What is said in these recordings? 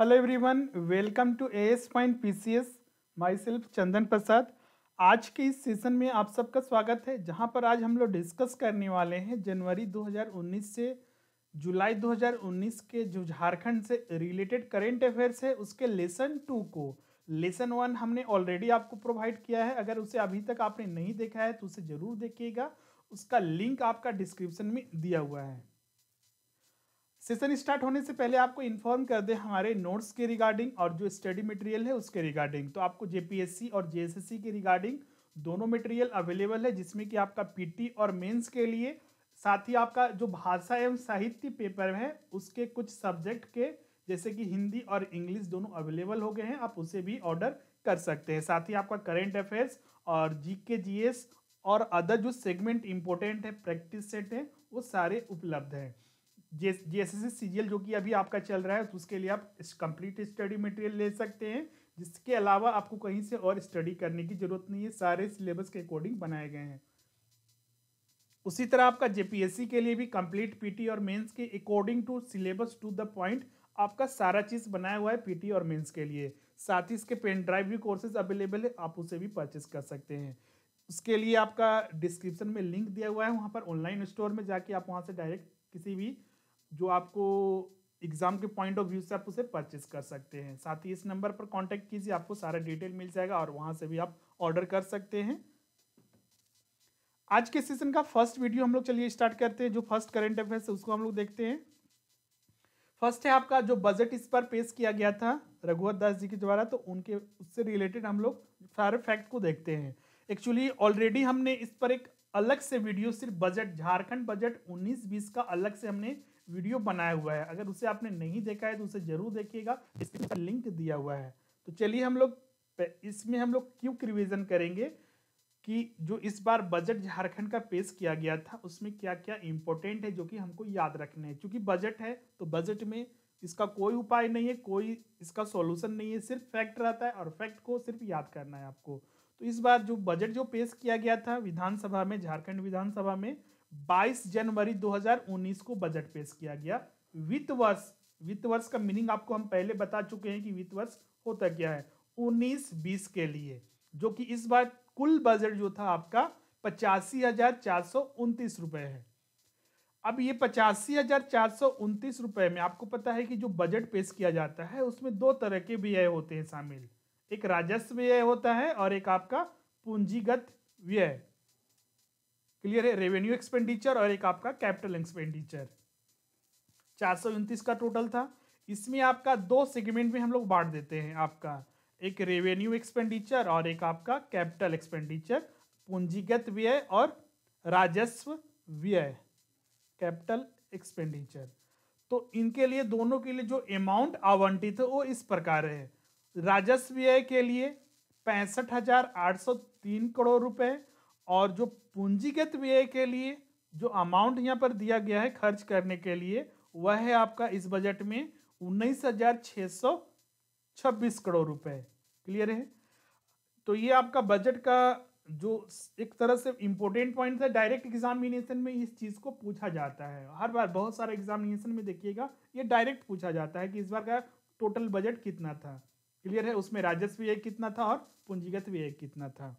hello everyone welcome to A S point S myself Chandan Prasad आज के इस session में आप सबका स्वागत है जहां पर आज हम लोग डिस्कस करने वाले हैं जनवरी 2019 से जुलाई 2019 के जो झारखंड से रिलेटेड करेंट अफेयर्स है उसके लेसन टू को लेसन वन हमने ऑलरेडी आपको प्रोवाइड किया है अगर उसे अभी तक आपने नहीं देखा है तो उसे ज़रूर देखिएगा उसका लिंक आपका डिस्क्रिप्शन में दिया हुआ है सेशन स्टार्ट होने से पहले आपको इन्फॉर्म कर दें हमारे नोट्स के रिगार्डिंग और जो स्टडी मटेरियल है उसके रिगार्डिंग तो आपको जेपीएससी और जेएसएससी के रिगार्डिंग दोनों मटेरियल अवेलेबल है जिसमें कि आपका पीटी और मेंस के लिए साथ ही आपका जो भाषा एवं साहित्य पेपर है उसके कुछ सब्जेक्ट के जैसे कि हिंदी और इंग्लिश दोनों अवेलेबल हो गए हैं आप उसे भी ऑर्डर कर सकते हैं साथ ही आपका करेंट अफेयर्स और जी के जी एस और अदर जो सेगमेंट इम्पोर्टेंट है प्रैक्टिस सेट है वो सारे उपलब्ध हैं जी एस एस जो कि अभी आपका चल रहा है तो उसके लिए आप कंप्लीट स्टडी मटेरियल ले सकते हैं जिसके अलावा आपको कहीं से और स्टडी करने की ज़रूरत नहीं है सारे सिलेबस के अकॉर्डिंग बनाए गए हैं उसी तरह आपका जेपीएससी के लिए भी कंप्लीट पीटी और मेंस के according to syllabus to the point आपका सारा चीज़ बनाया हुआ है पीटी और मेंस के लिए साथ ही इसके पेन ड्राइव भी कोर्सेज अवेलेबल है आप उसे भी परचेस कर सकते हैं उसके लिए आपका डिस्क्रिप्शन में लिंक दिया हुआ है वहाँ पर ऑनलाइन स्टोर में जाके आप वहाँ से डायरेक्ट किसी भी जो आपको एग्जाम के पॉइंट ऑफ व्यू से आप उसे परचेज कर सकते हैं साथ ही इस नंबर पर कांटेक्ट कीजिए आपको सारा डिटेल मिल जाएगा और वहां से भी आप ऑर्डर कर सकते हैं आज के सीजन का फर्स्ट वीडियो हम लोग चलिए स्टार्ट करते हैं जो फर्स्ट करेंट अफेयर है उसको हम लोग देखते हैं फर्स्ट है आपका जो बजट इस पर पेश किया गया था रघुवर दास जी के द्वारा तो उनके उससे रिलेटेड हम लोग सारे फैक्ट को देखते हैं एक्चुअली ऑलरेडी हमने इस पर एक अलग से वीडियो सिर्फ बजट झारखंड बजट 19-20 का अलग से हमने वीडियो बनाया हुआ है अगर उसे आपने नहीं देखा है तो उसे जरूर देखिएगा इसका लिंक दिया हुआ है तो चलिए हम लोग इसमें हम लोग क्यों रिविजन करेंगे कि जो इस बार बजट झारखंड का पेश किया गया था उसमें क्या क्या इम्पोर्टेंट है जो कि हमको याद रखने हैं क्योंकि बजट है तो बजट में इसका कोई उपाय नहीं है कोई इसका सॉल्यूशन नहीं है सिर्फ फैक्ट रहता है और फैक्ट को सिर्फ याद करना है आपको तो इस बार जो बजट जो पेश किया गया था विधानसभा में झारखंड विधानसभा में 22 जनवरी 2019 को बजट पेश किया गया वित्त वर्ष वित्त वर्ष का मीनिंग आपको हम पहले बता चुके हैं कि वित्त वर्ष होता क्या है 19-20 के लिए जो कि इस बार कुल बजट जो था आपका पचासी हजार चार सौ उनतीस है अब ये पचासी हजार चार सौ उनतीस में आपको पता है कि जो बजट पेश किया जाता है उसमें दो तरह के व्यय होते हैं शामिल एक राजस्व व्यय होता है और एक आपका पूंजीगत व्यय क्लियर है रेवेन्यू एक्सपेंडिचर और एक आपका कैपिटल एक्सपेंडिचर चार का टोटल था इसमें आपका दो सेगमेंट में हम लोग बांट देते हैं आपका एक रेवेन्यू एक्सपेंडिचर और एक आपका कैपिटल एक्सपेंडिचर पूंजीगत व्यय और राजस्व व्यय कैपिटल एक्सपेंडिचर तो इनके लिए दोनों के लिए जो अमाउंट आवंटित है वो इस प्रकार है राजस्व व्यय के लिए पैंसठ हजार आठ सौ तीन करोड़ रुपए और जो पूंजीगत व्यय के लिए जो अमाउंट यहाँ पर दिया गया है खर्च करने के लिए वह है आपका इस बजट में उन्नीस हजार छ सौ छब्बीस करोड़ रुपए क्लियर है तो ये आपका बजट का जो एक तरह से इम्पोर्टेंट पॉइंट है डायरेक्ट एग्जामिनेशन में इस चीज़ को पूछा जाता है हर बार बहुत सारे एग्जामिनेशन में देखिएगा ये डायरेक्ट पूछा जाता है कि इस बार का टोटल बजट कितना था क्लियर है उसमें राजस्व व्यय कितना था और पूंजीगत व्यय कितना था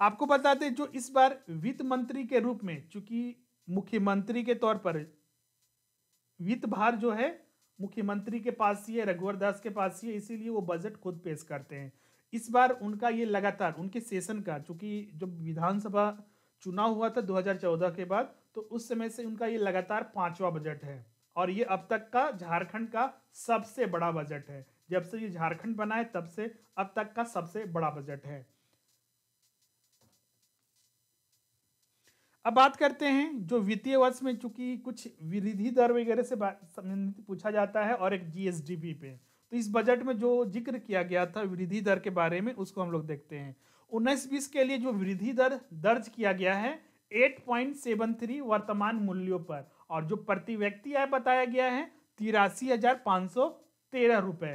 आपको बता दें जो इस बार वित्त मंत्री के रूप में चूंकि मुख्यमंत्री के तौर पर वित्त भार जो है मुख्यमंत्री के पास ही है रघुवर दास के पास ही है इसीलिए वो बजट खुद पेश करते हैं इस बार उनका ये लगातार उनके सेशन का चूंकि जब विधानसभा चुनाव हुआ था 2014 के बाद तो उस समय से उनका ये लगातार पांचवा बजट है और ये अब तक का झारखंड का सबसे बड़ा बजट है जब से ये झारखंड बना है तब से अब तक का सबसे बड़ा बजट है अब बात करते हैं जो वित्तीय वर्ष में चूंकि कुछ वृद्धि दर वगैरह से संबंधित पूछा जाता है और एक जीएसडीपी पे तो इस बजट में जो जिक्र किया गया था वृद्धि दर के बारे में उसको हम लोग देखते हैं उन्नीस बीस के लिए जो वृद्धि दर दर्ज किया गया है एट पॉइंट सेवन थ्री वर्तमान मूल्यों पर और जो प्रति व्यक्ति आय बताया गया है तिरासी हजार पाँच सौ तेरह रुपये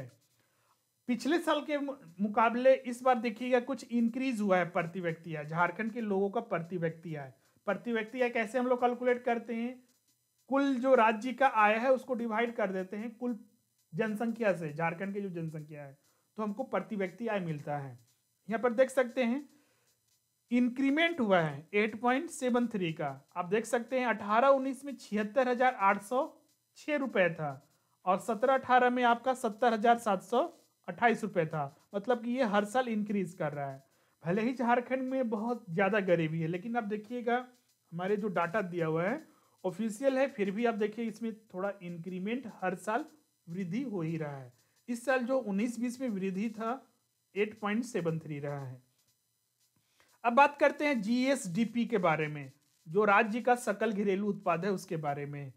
पिछले साल के मुकाबले इस बार देखिएगा कुछ इंक्रीज हुआ है प्रति व्यक्ति आय झारखंड के लोगों का प्रति व्यक्ति आय प्रति व्यक्ति या कैसे हम लोग कैलकुलेट करते हैं कुल जो राज्य का आय है उसको डिवाइड कर देते हैं कुल जनसंख्या से झारखंड की जो जनसंख्या है तो हमको प्रति व्यक्ति आय मिलता है यहाँ पर देख सकते हैं इंक्रीमेंट हुआ है थ्री का आप देख सकते हैं अठारह उन्नीस में छिहत्तर हजार आठ सौ छः रुपये था और सत्रह अठारह में आपका सत्तर हजार सात सौ अट्ठाईस रुपये था मतलब कि ये हर साल इंक्रीज कर रहा है भले ही झारखंड में बहुत ज़्यादा गरीबी है लेकिन आप देखिएगा हमारे जो डाटा दिया हुआ है ऑफिशियल है फिर भी आप देखिए इसमें थोड़ा इंक्रीमेंट हर साल वृद्धि हो ही रहा है इस साल जो 19-20 में वृद्धि था 8.73 रहा है अब बात करते हैं जीएसडीपी के बारे में जो राज्य का सकल घरेलू उत्पाद है उसके बारे में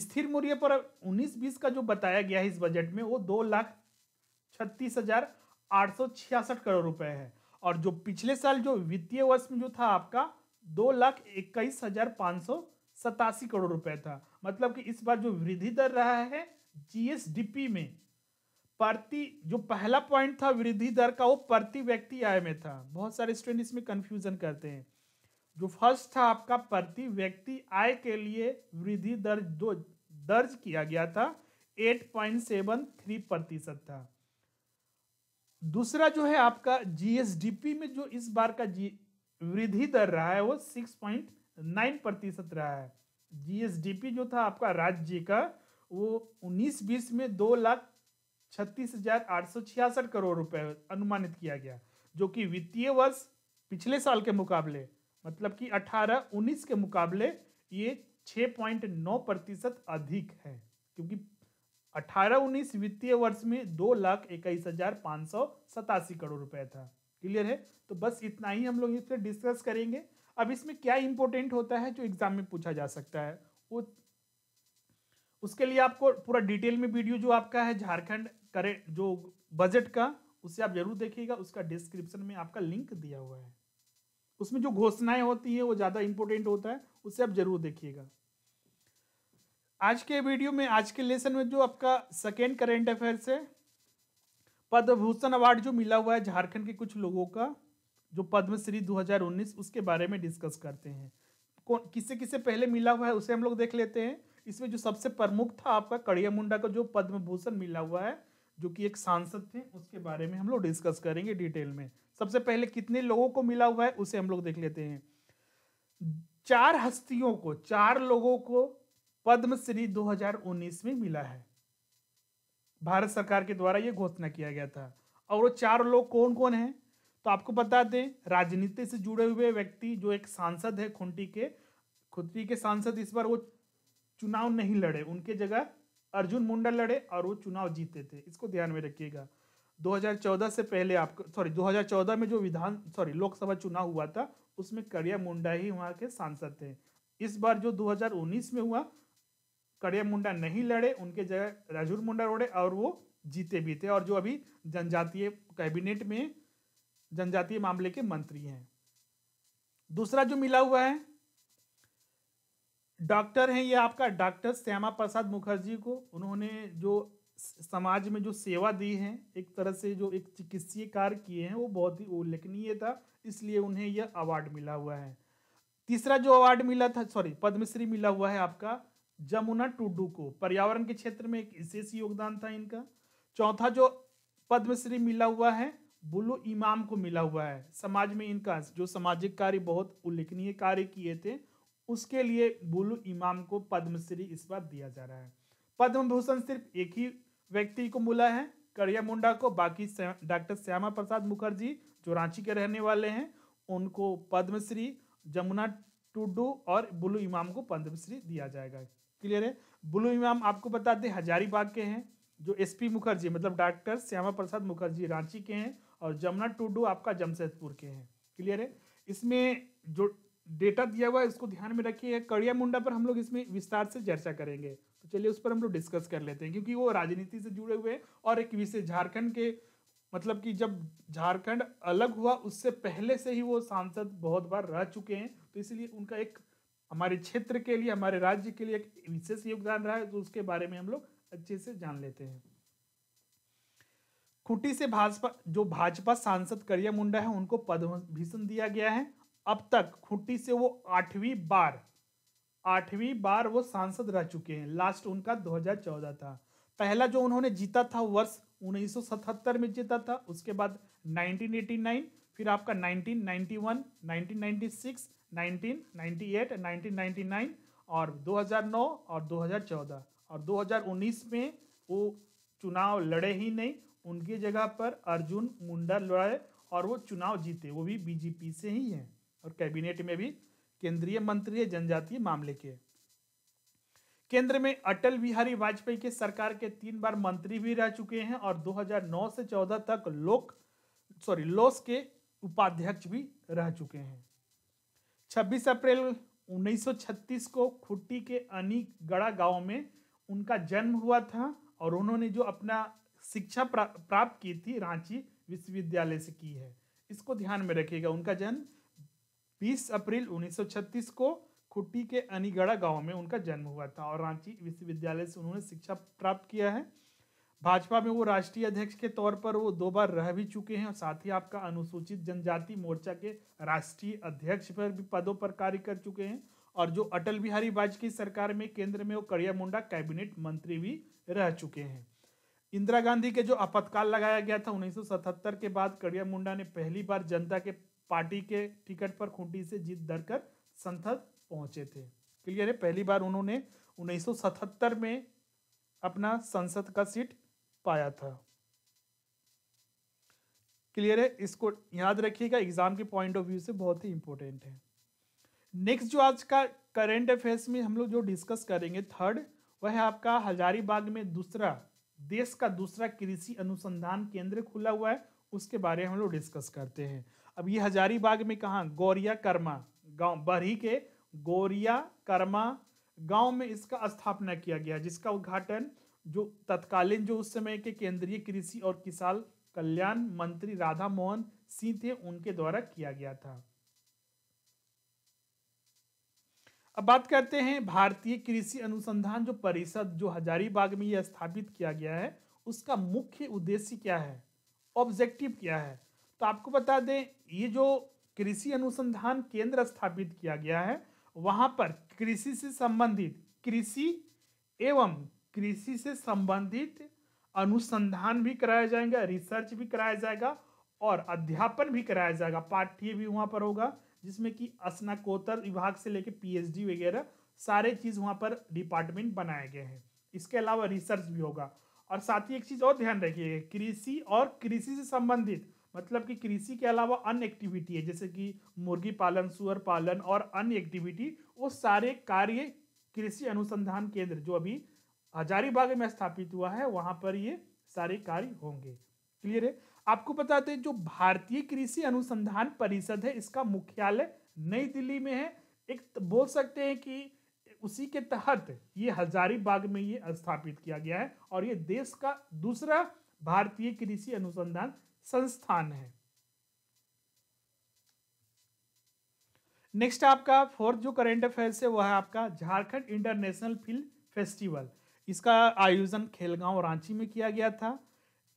स्थिर मूल्य पर 19-20 का जो बताया गया है इस बजट में वो दो लाख छत्तीस हजार आठ सौ छियासठ करोड़ रुपए है और जो पिछले साल जो वित्तीय वर्ष में जो था आपका दो लाख इक्कीस हजार पाँच सौ सतासी करोड़ रुपए था मतलब कि इस बार जो वृद्धि दर रहा है जीएसडीपी में प्रति जो पहला पॉइंट था वृद्धि दर का वो प्रति व्यक्ति आय में था बहुत सारे स्टूडेंट इसमें कंफ्यूजन करते हैं जो फर्स्ट था आपका प्रति व्यक्ति आय के लिए वृद्धि दर दो दर्ज किया गया था एट पॉइंट सेवन थ्री प्रतिशत था दूसरा जो है आपका जीएसडीपी में जो इस बार का जी वृद्धि दर रहा है वो सिक्स पॉइंट नाइन प्रतिशत रहा है जीएसडीपी जो था आपका राज्य का वो उन्नीस बीस में दो लाख छत्तीस हजार आठ सौ छियासठ करोड़ रुपए अनुमानित किया गया जो कि वित्तीय वर्ष पिछले साल के मुकाबले मतलब कि अठारह उन्नीस के मुकाबले ये छः पॉइंट नौ प्रतिशत अधिक है क्योंकि अठारह उन्नीस वित्तीय वर्ष में दो लाख इक्कीस हजार पाँच सौ सतासी करोड़ रुपए था क्लियर है तो बस इतना ही हम लोग इससे डिस्कस करेंगे अब इसमें क्या इंपॉर्टेंट होता है जो एग्जाम में पूछा जा सकता है वो उसके लिए आपको पूरा डिटेल में वीडियो जो आपका है झारखंड करे जो बजट का उसे आप जरूर देखिएगा उसका डिस्क्रिप्शन में आपका लिंक दिया हुआ है उसमें जो घोषणाएं होती हैं वो ज़्यादा इंपॉर्टेंट होता है उसे आप जरूर देखिएगा आज के वीडियो में आज के लेसन में जो आपका सेकेंड करेंट अफेयर्स है पद्मभूषण अवार्ड जो मिला हुआ है झारखंड के कुछ लोगों का जो पद्मश्री 2019 उसके बारे में डिस्कस करते हैं कौन किससे किससे पहले मिला हुआ है उसे हम लोग देख लेते हैं इसमें जो सबसे प्रमुख था आपका कड़िया मुंडा का जो पद्म भूषण मिला हुआ है जो कि एक सांसद थे उसके बारे में हम लोग डिस्कस करेंगे डिटेल में सबसे पहले कितने लोगों को मिला हुआ है उसे हम लोग देख लेते हैं चार हस्तियों को चार लोगों को पद्मश्री 2019 में मिला है भारत सरकार के द्वारा ये घोषणा किया गया था और वो चार लोग कौन कौन हैं तो आपको बता दें राजनीति से जुड़े हुए व्यक्ति जो एक सांसद है खुंटी के खुंटी के सांसद इस बार वो चुनाव नहीं लड़े उनके जगह अर्जुन मुंडा लड़े और वो चुनाव जीते थे इसको ध्यान में रखिएगा 2014 से पहले आपको सॉरी 2014 में जो विधान सॉरी लोकसभा चुनाव हुआ था उसमें करिया मुंडा ही वहाँ के सांसद थे इस बार जो 2019 में हुआ कड़िया मुंडा नहीं लड़े उनके जगह राजूर मुंडा लड़े और वो जीते भी थे और जो अभी जनजातीय कैबिनेट में जनजातीय मामले के मंत्री हैं दूसरा जो मिला हुआ है डॉक्टर हैं ये आपका डॉक्टर श्यामा प्रसाद मुखर्जी को उन्होंने जो समाज में जो सेवा दी है एक तरह से जो एक चिकित्सीय कार्य किए हैं वो बहुत ही उल्लेखनीय था इसलिए उन्हें यह अवार्ड मिला हुआ है तीसरा जो अवार्ड मिला था सॉरी पद्मश्री मिला हुआ है आपका जमुना टुडू को पर्यावरण के क्षेत्र में एक विशेष योगदान था इनका चौथा जो पद्मश्री मिला हुआ है बुलू इमाम को मिला हुआ है समाज में इनका जो सामाजिक कार्य बहुत उल्लेखनीय कार्य किए थे उसके लिए बुलू इमाम को पद्मश्री इस बार दिया जा रहा है पद्म भूषण सिर्फ एक ही व्यक्ति को मिला है करिया मुंडा को बाकी डॉक्टर श्यामा प्रसाद मुखर्जी जो रांची के रहने वाले हैं उनको पद्मश्री जमुना टुडू और बुलू इमाम को पद्मश्री दिया जाएगा क्लियर है ब्लू इमाम आपको बता दें हजारीबाग के हैं जो एसपी मुखर्जी मतलब डॉक्टर श्यामा प्रसाद मुखर्जी रांची के हैं और जमुना टूडू आपका जमशेदपुर के हैं क्लियर है इसमें जो डेटा दिया हुआ है इसको ध्यान में रखिए कड़िया मुंडा पर हम लोग इसमें विस्तार से चर्चा करेंगे तो चलिए उस पर हम लोग डिस्कस कर लेते हैं क्योंकि वो राजनीति से जुड़े हुए हैं और एक विषय झारखंड के मतलब कि जब झारखंड अलग हुआ उससे पहले से ही वो सांसद बहुत बार रह चुके हैं तो इसलिए उनका एक हमारे क्षेत्र के लिए हमारे राज्य के लिए एक विशेष योगदान रहा है तो उसके बारे में हम लोग अच्छे से जान लेते हैं खुटी से भाजपा जो भाजपा सांसद करिया मुंडा है उनको पद्मभूषण दिया गया है अब तक खुटी से वो आठवीं बार आठवीं बार वो सांसद रह चुके हैं लास्ट उनका 2014 था पहला जो उन्होंने जीता था वर्ष 1977 में जीता था उसके बाद 1989 फिर आपका 1991, 1996, 1998, 1999 और 2009 और 2014 और 2019 में वो चुनाव लड़े ही नहीं उनकी जगह पर अर्जुन मुंडा लड़े और वो चुनाव जीते वो भी बीजेपी से ही हैं और कैबिनेट में भी केंद्रीय मंत्री है जनजातीय मामले के केंद्र में अटल बिहारी वाजपेयी के सरकार के तीन बार मंत्री भी रह चुके हैं और 2009 से 14 तक लोक सॉरी लोस के उपाध्यक्ष भी रह चुके हैं 26 अप्रैल 1936 को खुट्टी के अनी गड़ा गांव में उनका जन्म हुआ था और उन्होंने जो अपना शिक्षा प्राप्त की थी रांची विश्वविद्यालय से की है इसको ध्यान में रखिएगा उनका जन्म 20 अप्रैल 1936 को खुट्टी के अनीगढ़ा गांव में उनका जन्म हुआ था और रांची विश्वविद्यालय से उन्होंने शिक्षा प्राप्त किया है भाजपा में वो राष्ट्रीय अध्यक्ष के तौर पर वो दो बार रह भी चुके हैं और साथ ही आपका अनुसूचित जनजाति मोर्चा के राष्ट्रीय अध्यक्ष पर भी पदों पर कार्य कर चुके हैं और जो अटल बिहारी वाजपेयी सरकार में केंद्र में वो कड़िया मुंडा कैबिनेट मंत्री भी रह चुके हैं इंदिरा गांधी के जो आपातकाल लगाया गया था 1977 के बाद कड़िया मुंडा ने पहली बार जनता के पार्टी के टिकट पर खूंटी से जीत दर कर संसद पहुंचे थे क्लियर है पहली बार उन्होंने 1977 में अपना संसद का सीट पाया था क्लियर है इसको याद रखिएगा एग्जाम के पॉइंट ऑफ व्यू से बहुत ही इंपॉर्टेंट है नेक्स्ट जो आज का करेंट अफेयर्स में हम लोग जो डिस्कस करेंगे थर्ड वह है आपका हजारीबाग में दूसरा देश का दूसरा कृषि अनुसंधान केंद्र खुला हुआ है उसके बारे में हम लोग डिस्कस करते हैं अब ये हजारीबाग में कहा गौरिया कर्मा गांव बरही के गौरिया कर्मा गांव में इसका स्थापना किया गया जिसका उद्घाटन जो तत्कालीन जो उस समय के केंद्रीय कृषि और किसान कल्याण मंत्री राधा मोहन सिंह थे उनके द्वारा किया गया था अब बात करते हैं भारतीय कृषि अनुसंधान जो परिषद जो हजारीबाग में यह स्थापित किया गया है उसका मुख्य उद्देश्य क्या है ऑब्जेक्टिव क्या है तो आपको बता दें ये जो कृषि अनुसंधान केंद्र स्थापित किया गया है वहां पर कृषि से संबंधित कृषि एवं कृषि से संबंधित अनुसंधान भी कराया जाएगा रिसर्च भी कराया जाएगा और अध्यापन भी कराया जाएगा पाठ्य भी वहाँ पर होगा जिसमें कि स्नाकोत्तर विभाग से लेकर पीएचडी वगैरह सारे चीज़ वहाँ पर डिपार्टमेंट बनाए गए हैं इसके अलावा रिसर्च भी होगा और साथ ही एक चीज़ और ध्यान रखिएगा कृषि और कृषि से संबंधित मतलब कि कृषि के अलावा अन्य एक्टिविटी है जैसे कि मुर्गी पालन सुअर पालन और अन्य एक्टिविटी वो सारे कार्य कृषि अनुसंधान केंद्र जो अभी हजारीबाग में स्थापित हुआ है वहां पर ये सारे कार्य होंगे क्लियर है आपको बताते हैं जो भारतीय कृषि अनुसंधान परिषद है इसका मुख्यालय नई दिल्ली में है एक बोल सकते हैं कि उसी के तहत ये हजारीबाग में ये स्थापित किया गया है और ये देश का दूसरा भारतीय कृषि अनुसंधान संस्थान है नेक्स्ट आपका फोर्थ जो करेंट अफेयर्स है वह है आपका झारखंड इंटरनेशनल फिल्म फेस्टिवल इसका आयोजन खेलगांव रांची में किया गया था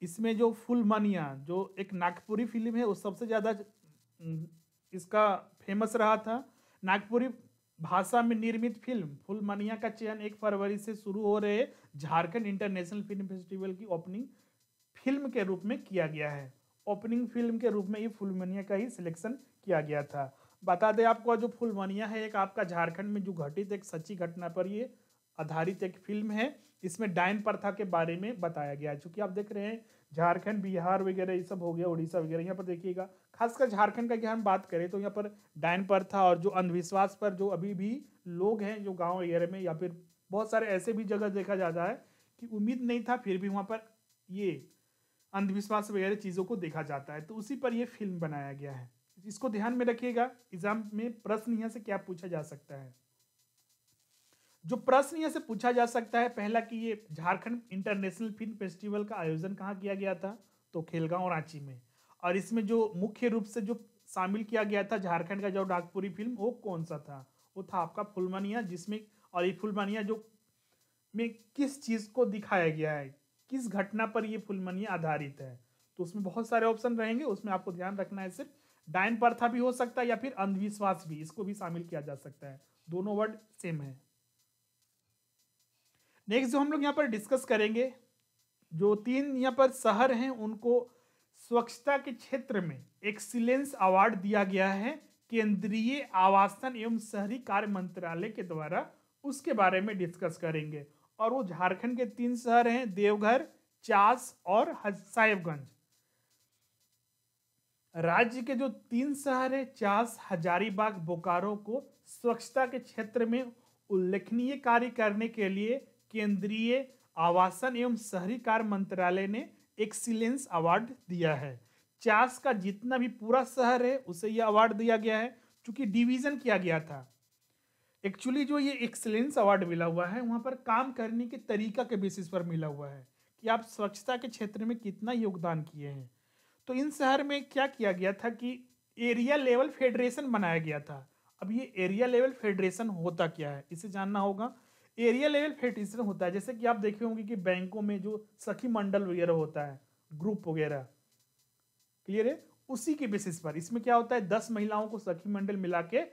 इसमें जो फुल मनिया जो एक नागपुरी फिल्म है वो सबसे ज़्यादा इसका फेमस रहा था नागपुरी भाषा में निर्मित फिल्म फुल मनिया का चयन एक फरवरी से शुरू हो रहे झारखंड इंटरनेशनल फिल्म फेस्टिवल की ओपनिंग फिल्म के रूप में किया गया है ओपनिंग फिल्म के रूप में ये मनिया का ही सिलेक्शन किया गया था बता दें आपको जो फुलमनिया है एक आपका झारखंड में जो घटित एक सच्ची घटना पर ये आधारित एक फिल्म है इसमें डायन प्रथा के बारे में बताया गया है चूँकि आप देख रहे हैं झारखंड बिहार वगैरह ये सब हो गया उड़ीसा वगैरह यहाँ पर देखिएगा खासकर झारखंड का अगर हम बात करें तो यहाँ पर डायन प्रथा और जो अंधविश्वास पर जो अभी भी लोग हैं जो गाँव वगैरह में या फिर बहुत सारे ऐसे भी जगह देखा जाता है कि उम्मीद नहीं था फिर भी वहाँ पर ये अंधविश्वास वगैरह चीज़ों को देखा जाता है तो उसी पर यह फिल्म बनाया गया है इसको ध्यान में रखिएगा एग्जाम में प्रश्न यहाँ से क्या पूछा जा सकता है जो प्रश्न यहाँ से पूछा जा सकता है पहला कि ये झारखंड इंटरनेशनल फिल्म फेस्टिवल का आयोजन कहाँ किया गया था तो खेलगांव रांची में और इसमें जो मुख्य रूप से जो शामिल किया गया था झारखंड का जो नागपुरी फिल्म वो कौन सा था वो था आपका फुलमानिया जिसमें और ये फुलमानिया जो में किस चीज़ को दिखाया गया है किस घटना पर ये फुलमानिया आधारित है तो उसमें बहुत सारे ऑप्शन रहेंगे उसमें आपको ध्यान रखना है सिर्फ डायन प्रथा भी हो सकता है या फिर अंधविश्वास भी इसको भी शामिल किया जा सकता है दोनों वर्ड सेम है नेक्स्ट जो हम लोग यहाँ पर डिस्कस करेंगे जो तीन यहाँ पर शहर हैं उनको स्वच्छता के क्षेत्र में एक्सीलेंस अवार्ड दिया गया है केंद्रीय आवासन एवं शहरी कार्य मंत्रालय के द्वारा उसके बारे में डिस्कस करेंगे और वो झारखंड के तीन शहर हैं देवघर चास और साहेबगंज राज्य के जो तीन शहर है चास हजारीबाग बोकारो को स्वच्छता के क्षेत्र में उल्लेखनीय कार्य करने के लिए केंद्रीय आवासन एवं शहरी कार्य मंत्रालय ने एक्सीलेंस अवार्ड दिया है चास का जितना भी पूरा शहर है उसे यह अवार्ड दिया गया है चूंकि डिवीजन किया गया था एक्चुअली जो ये एक्सीलेंस अवार्ड मिला हुआ है वहाँ पर काम करने के तरीका के बेसिस पर मिला हुआ है कि आप स्वच्छता के क्षेत्र में कितना योगदान किए हैं तो इन शहर में क्या किया गया था कि एरिया लेवल फेडरेशन बनाया गया था अब ये एरिया लेवल फेडरेशन होता क्या है इसे जानना होगा एरिया लेवल फेडरेशन होता है जैसे कि आप देखे होंगे कि बैंकों में जो सखी मंडल वगैरह होता है ग्रुप वगैरह क्लियर है उसी के बेसिस पर इसमें क्या होता है दस महिलाओं को सखी मंडल मिला के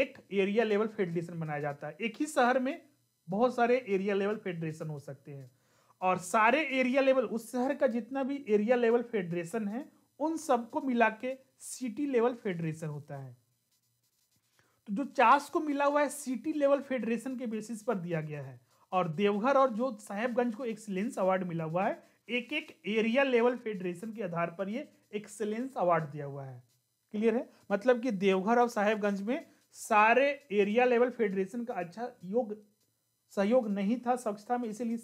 एक एरिया लेवल फेडरेशन बनाया जाता है एक ही शहर में बहुत सारे एरिया लेवल फेडरेशन हो सकते हैं और सारे एरिया लेवल उस शहर का जितना भी एरिया लेवल फेडरेशन है उन सबको मिला के सिटी लेवल फेडरेशन होता है जो चास को मिला हुआ है सिटी लेवल फेडरेशन के बेसिस पर दिया गया है और देवघर और जो साहेबगंज को एक्सीलेंस अवार्ड मिला हुआ है एक एक एरिया लेवल फेडरेशन के आधार पर ये एक्सीलेंस अवार्ड दिया हुआ है क्लियर है मतलब कि देवघर और साहेबगंज में सारे एरिया लेवल फेडरेशन का अच्छा योग सहयोग नहीं था स्वच्छता में इसीलिए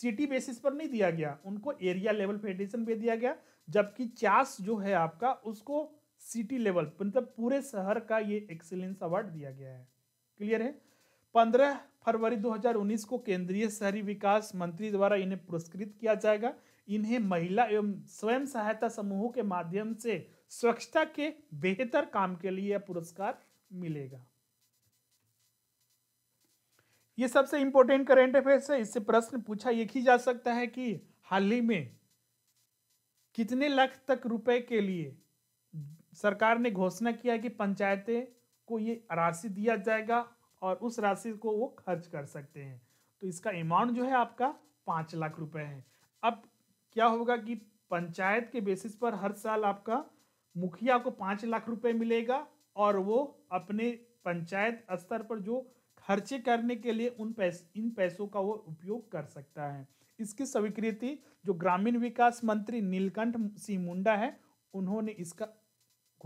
सिटी बेसिस पर नहीं दिया गया उनको एरिया लेवल फेडरेशन पे दिया गया जबकि चास जो है आपका उसको सिटी लेवल मतलब पूरे शहर का ये एक्सीलेंस अवार्ड दिया गया है क्लियर है पंद्रह फरवरी 2019 को केंद्रीय शहरी विकास मंत्री द्वारा इन्हें पुरस्कृत किया जाएगा इन्हें महिला एवं स्वयं सहायता समूहों के माध्यम से स्वच्छता के बेहतर काम के लिए यह पुरस्कार मिलेगा ये सबसे इंपॉर्टेंट करेंट अफेयर्स है इससे प्रश्न पूछा ये ही जा सकता है कि हाल ही में कितने लाख तक रुपए के लिए सरकार ने घोषणा किया कि पंचायतें को ये राशि दिया जाएगा और उस राशि को वो खर्च कर सकते हैं तो इसका अमाउंट जो है आपका पाँच लाख रुपए है अब क्या होगा कि पंचायत के बेसिस पर हर साल आपका मुखिया को पाँच लाख रुपए मिलेगा और वो अपने पंचायत स्तर पर जो खर्चे करने के लिए उन पैस इन पैसों का वो उपयोग कर सकता है इसकी स्वीकृति जो ग्रामीण विकास मंत्री नीलकंठ सिंह मुंडा है उन्होंने इसका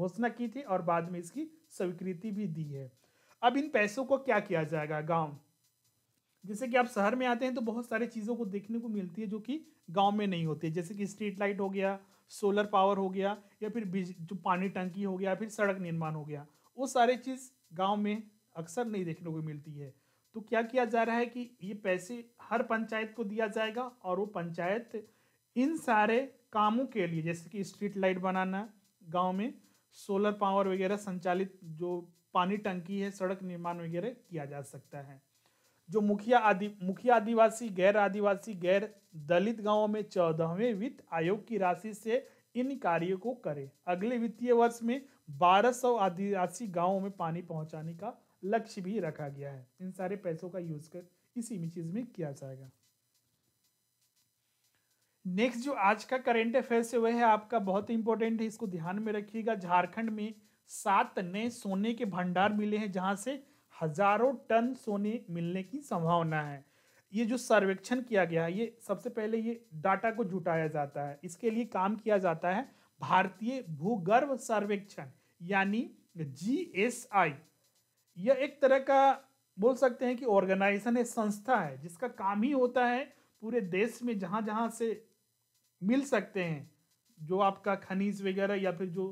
घोषणा की थी और बाद में इसकी स्वीकृति भी दी है अब इन पैसों को क्या किया जाएगा गांव जैसे कि आप शहर में आते हैं तो बहुत सारी चीज़ों को देखने को मिलती है जो कि गांव में नहीं होती है जैसे कि स्ट्रीट लाइट हो गया सोलर पावर हो गया या फिर जो पानी टंकी हो गया फिर सड़क निर्माण हो गया वो सारे चीज़ गाँव में अक्सर नहीं देखने को मिलती है तो क्या किया जा रहा है कि ये पैसे हर पंचायत को दिया जाएगा और वो पंचायत इन सारे कामों के लिए जैसे कि स्ट्रीट लाइट बनाना गाँव में सोलर पावर वगैरह संचालित जो पानी टंकी है सड़क निर्माण वगैरह किया जा सकता है जो मुखिया आदि मुखिया आदिवासी गैर आदिवासी गैर दलित गांवों में चौदहवें वित्त आयोग की राशि से इन कार्यों को करें अगले वित्तीय वर्ष में 1200 आदिवासी गांवों में पानी पहुंचाने का लक्ष्य भी रखा गया है इन सारे पैसों का यूज कर इसी चीज में किया जाएगा नेक्स्ट जो आज का करेंट अफेयर से वह है आपका बहुत इंपॉर्टेंट है इसको ध्यान में रखिएगा झारखंड में सात नए सोने के भंडार मिले हैं जहां से हजारों टन सोने मिलने की संभावना है ये जो सर्वेक्षण किया गया है ये सबसे पहले ये डाटा को जुटाया जाता है इसके लिए काम किया जाता है भारतीय भूगर्भ सर्वेक्षण यानी जीएसआई यह एक तरह का बोल सकते हैं कि ऑर्गेनाइजेशन है संस्था है जिसका काम ही होता है पूरे देश में जहाँ जहाँ से मिल सकते हैं जो आपका खनिज वगैरह या फिर जो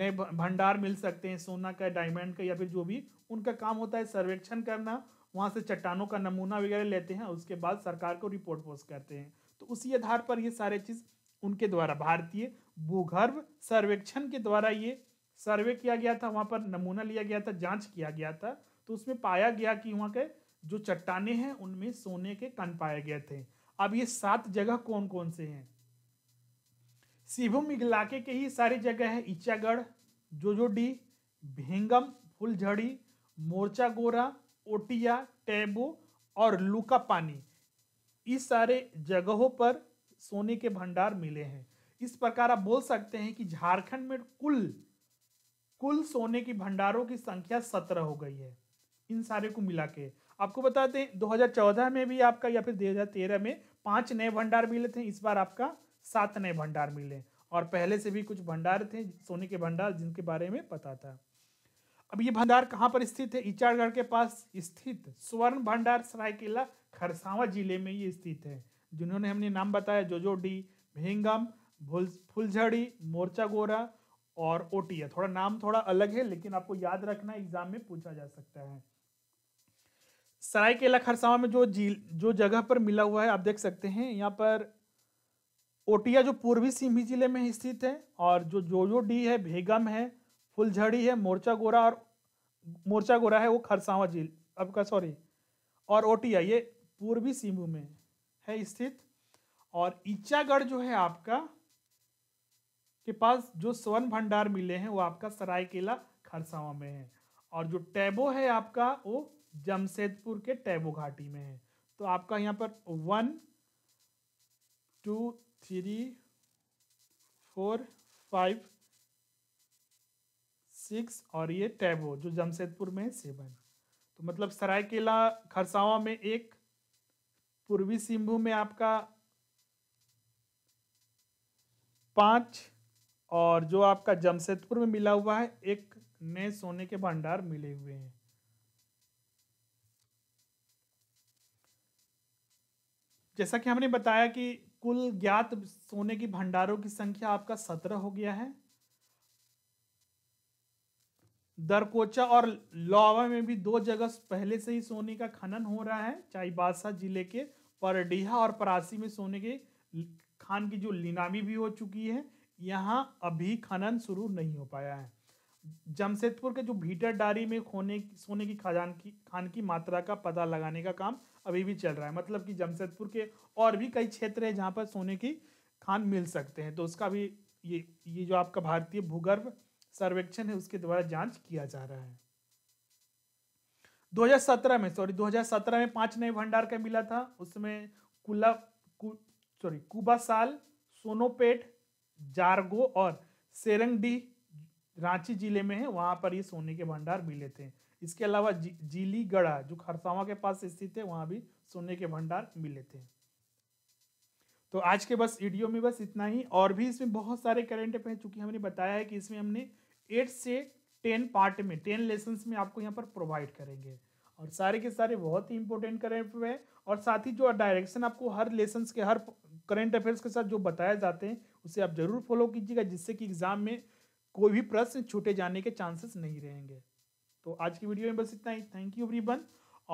नए भंडार मिल सकते हैं सोना का डायमंड का या फिर जो भी उनका काम होता है सर्वेक्षण करना वहाँ से चट्टानों का नमूना वगैरह लेते हैं उसके बाद सरकार को रिपोर्ट पोस्ट करते हैं तो उसी आधार पर ये सारे चीज़ उनके द्वारा भारतीय भूगर्भ सर्वेक्षण के द्वारा ये सर्वे किया गया था वहाँ पर नमूना लिया गया था जांच किया गया था तो उसमें पाया गया कि वहाँ के जो चट्टाने हैं उनमें सोने के कण पाए गए थे अब ये सात जगह कौन कौन से हैं सिंहभूम इलाके के ही सारी जगह है ईचागढ़ जोजोडी भेंगम फुलझड़ी मोर्चा गोरा ओटिया टैबो और लुका पानी इस सारे जगहों पर सोने के भंडार मिले हैं इस प्रकार आप बोल सकते हैं कि झारखंड में कुल कुल सोने की भंडारों की संख्या सत्रह हो गई है इन सारे को मिला के आपको बताते हैं 2014 में भी आपका या फिर 2013 में पांच नए भंडार मिले थे इस बार आपका सात नए भंडार मिले और पहले से भी कुछ भंडार थे सोने के भंडार जिनके बारे में पता था अब ये भंडार कहाँ पर स्थित है इचाड़गढ़ के पास स्थित स्वर्ण भंडार सरायकेला खरसावा जिले में ये स्थित है जिन्होंने हमने नाम बताया जोजोडी भेंगम फुलझड़ी मोर्चा गोरा और ओटिया थोड़ा नाम थोड़ा अलग है लेकिन आपको याद रखना एग्जाम में पूछा जा सकता है सरायकेला खरसावा में जो जी जो जगह पर मिला हुआ है आप देख सकते हैं यहाँ पर ओटिया जो पूर्वी सिंहभूम जिले में स्थित है और जो जोजो डी है भेगम है फुलझड़ी है मोर्चा गोरा और मोर्चा गोरा है वो खरसावा जिल आपका सॉरी और ओटिया ये पूर्वी सिंहभूम में है स्थित और इचागढ़ जो है आपका के पास जो स्वर्ण भंडार मिले हैं वो आपका सरायकेला खरसावा में है और जो टैबो है आपका वो जमशेदपुर के टैबो घाटी में है तो आपका यहाँ पर one two three four five six और ये टैबो जो जमशेदपुर में है सेवन तो मतलब सरायकेला खरसावा में एक पूर्वी सिंहभूम में आपका पांच और जो आपका जमशेदपुर में मिला हुआ है एक नए सोने के भंडार मिले हुए हैं जैसा कि हमने बताया कि कुल ज्ञात सोने की भंडारों की संख्या आपका सत्रह हो गया है दरकोचा और लोवा में भी दो जगह पहले से ही सोने का खनन हो रहा है चाहे बादशाह जिले के परडीहा और परासी में सोने के खान की जो लीनामी भी हो चुकी है यहाँ अभी खनन शुरू नहीं हो पाया है जमशेदपुर के जो भीटर डारी में खोने सोने की खजान की खान की मात्रा का पता लगाने का काम अभी भी चल रहा है मतलब कि जमशेदपुर के और भी कई क्षेत्र हैं जहाँ पर सोने की खान मिल सकते हैं तो उसका भी ये ये जो आपका भारतीय भूगर्भ सर्वेक्षण है उसके द्वारा जांच किया जा रहा है 2017 में सॉरी 2017 में पांच नए भंडार का मिला था उसमें कुला कु, सॉरी कुबासाल सोनोपेट जारगो और सेरंगडी रांची जिले में है वहाँ पर ये सोने के भंडार मिले थे इसके अलावा जी, जीलीगढ़ा जो खरसावा के पास स्थित है वहाँ भी सोने के भंडार मिले थे तो आज के बस वीडियो में बस इतना ही और भी इसमें बहुत सारे करेंट अफेयर चूंकि हमने बताया है कि इसमें हमने एट से टेन पार्ट में टेन लेसन में आपको यहाँ पर प्रोवाइड करेंगे और सारे के सारे बहुत ही इंपॉर्टेंट करेंट अफेयर है और साथ ही जो डायरेक्शन आपको हर लेसन के हर करंट अफेयर्स के साथ जो बताए जाते हैं उसे आप जरूर फॉलो कीजिएगा जिससे कि एग्जाम में कोई भी प्रश्न छूटे जाने के चांसेस नहीं रहेंगे तो आज की वीडियो में बस इतना ही थैंक यू एवरीवन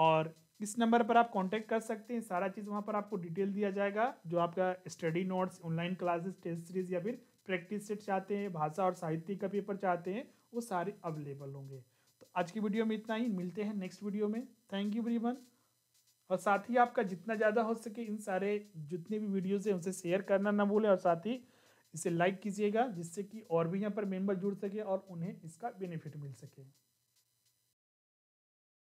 और इस नंबर पर आप कांटेक्ट कर सकते हैं सारा चीज़ वहाँ पर आपको डिटेल दिया जाएगा जो आपका study notes online classes test series या फिर प्रैक्टिस सेट चाहते हैं भाषा और साहित्य का पेपर चाहते हैं वो सारे अवेलेबल होंगे तो आज की वीडियो में इतना ही मिलते हैं नेक्स्ट वीडियो में थैंक यू एवरीवन और साथ ही आपका जितना ज़्यादा हो सके इन सारे जितने भी वीडियोज़ हैं उनसे शेयर करना ना भूलें और साथ ही इसे लाइक कीजिएगा जिससे कि और भी यहाँ पर मेंबर जुड़ सके और उन्हें इसका बेनिफिट मिल सके